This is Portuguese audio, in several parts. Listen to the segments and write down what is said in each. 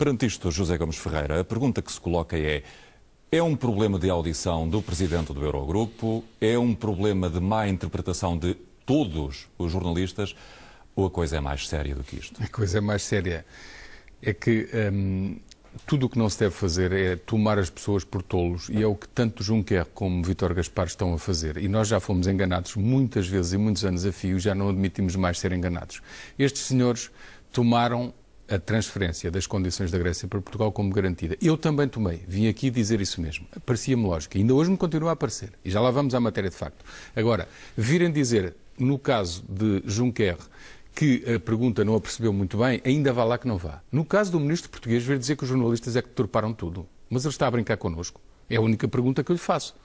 Perante isto, José Gomes Ferreira, a pergunta que se coloca é: é um problema de audição do presidente do Eurogrupo? É um problema de má interpretação de todos os jornalistas? Ou a coisa é mais séria do que isto? A coisa é mais séria. É que hum, tudo o que não se deve fazer é tomar as pessoas por tolos e é o que tanto Juncker como Vítor Gaspar estão a fazer. E nós já fomos enganados muitas vezes e muitos anos a fio, já não admitimos mais ser enganados. Estes senhores tomaram a transferência das condições da Grécia para Portugal como garantida. Eu também tomei, vim aqui dizer isso mesmo. Parecia-me lógico. Ainda hoje me continua a parecer. E já lá vamos à matéria de facto. Agora, virem dizer, no caso de Juncker, que a pergunta não a percebeu muito bem, ainda vá lá que não vá. No caso do ministro português, vir dizer que os jornalistas é que deturparam tudo. Mas ele está a brincar connosco. É a única pergunta que eu lhe faço.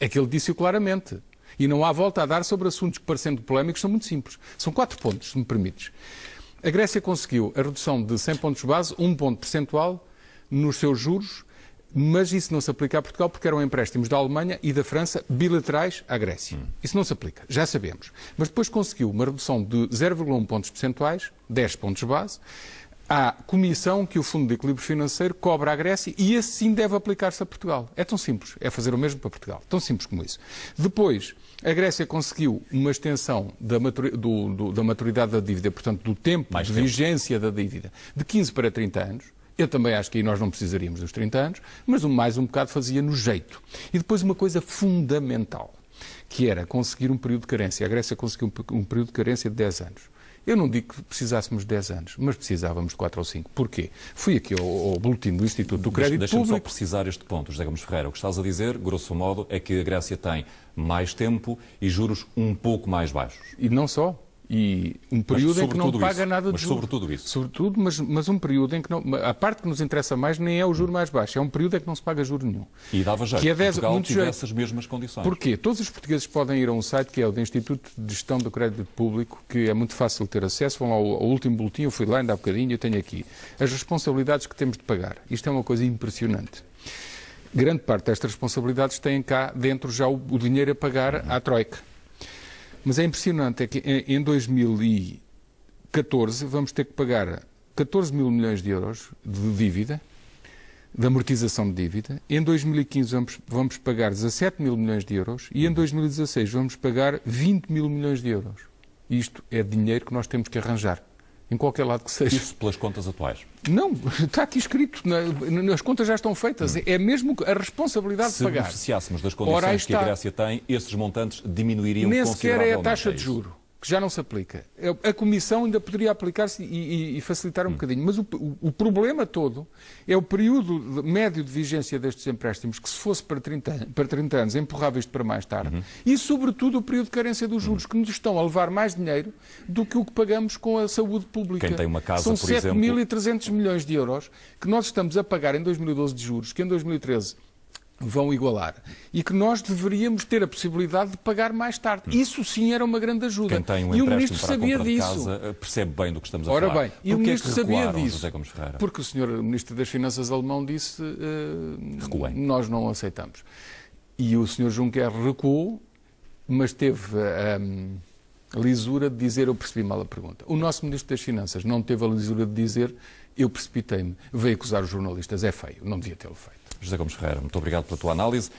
É que ele disse-o claramente. E não há volta a dar sobre assuntos que, parecendo polémicos, são muito simples. São quatro pontos, se me permites. A Grécia conseguiu a redução de 100 pontos base, 1 ponto percentual, nos seus juros, mas isso não se aplica a Portugal porque eram empréstimos da Alemanha e da França bilaterais à Grécia. Hum. Isso não se aplica, já sabemos. Mas depois conseguiu uma redução de 0,1 pontos percentuais, 10 pontos base, à comissão que o Fundo de Equilíbrio Financeiro cobra à Grécia e assim deve aplicar-se a Portugal. É tão simples, é fazer o mesmo para Portugal, tão simples como isso. Depois, a Grécia conseguiu uma extensão da, maturi do, do, da maturidade da dívida, portanto, do tempo Mais de tempo. vigência da dívida, de 15 para 30 anos. Eu também acho que aí nós não precisaríamos dos 30 anos, mas mais um bocado fazia no jeito. E depois uma coisa fundamental, que era conseguir um período de carência. A Grécia conseguiu um período de carência de 10 anos. Eu não digo que precisássemos de 10 anos, mas precisávamos de 4 ou 5. Porquê? Fui aqui ao, ao boletim do Instituto do Crédito Deixa-me só precisar este ponto, José Gomes Ferreira. O que estás a dizer, grosso modo, é que a Grécia tem mais tempo e juros um pouco mais baixos. E não só. E um período em que não paga isso, nada de juros. sobretudo isso. Sobretudo, mas, mas um período em que não... A parte que nos interessa mais nem é o juro mais baixo, é um período em que não se paga juro nenhum. E dava já que a é 10, Portugal tivesse jeito. as mesmas condições. Porquê? Todos os portugueses podem ir a um site que é o do Instituto de Gestão do Crédito Público, que é muito fácil ter acesso, vão ao, ao último boletim, eu fui lá ainda há bocadinho, eu tenho aqui. As responsabilidades que temos de pagar. Isto é uma coisa impressionante grande parte destas responsabilidades têm cá dentro já o, dinheiro a pagar à Troika. Mas é impressionante é que em 2014 vamos ter que pagar 14 mil milhões de euros de dívida, de amortização de dívida. Em 2015 vamos, vamos pagar 17 mil milhões de euros e em 2016 vamos pagar 20 mil milhões de euros. Isto é dinheiro que nós temos que arranjar em qualquer lado que seja. Isso pelas contas atuais? Não, está aqui escrito, as contas já estão feitas, hum. é mesmo a responsabilidade Se de pagar. Se beneficiássemos das condições está... que a Grécia tem, esses montantes diminuiriam consideravelmente. Nem sequer é a taxa é de juro que já não se aplica. A Comissão ainda poderia aplicar-se e, e, e, facilitar um hum. bocadinho, mas o, o, o, problema todo é o período médio de vigência destes empréstimos, que se fosse para 30, para 30 anos, empurrava isto para mais tarde, uhum. e sobretudo o período de carência dos uhum. juros, que nos estão a levar mais dinheiro do que o que pagamos com a saúde pública. Quem tem uma casa, São 7.300 exemplo... milhões de euros que nós estamos a pagar em 2012 de juros, que em 2013 vão igualar e que nós deveríamos ter a possibilidade de pagar mais tarde. Hum. Isso sim era uma grande ajuda. Quem tem um e o ministro sabia disso. Casa, eh, percebe bem do que estamos a Ora falar. Ora bem, e o é ministro é sabia disso. Porque o senhor ministro das Finanças alemão disse uh, nós não aceitamos. E o senhor Juncker recuou, mas teve um, a lisura de dizer eu percebi mal a pergunta. O nosso ministro das Finanças não teve a lisura de dizer eu precipitei-me. Veio acusar os jornalistas. É feio, não devia tê-lo feito. José Gomes Ferreira, muito obrigado pela tua análise.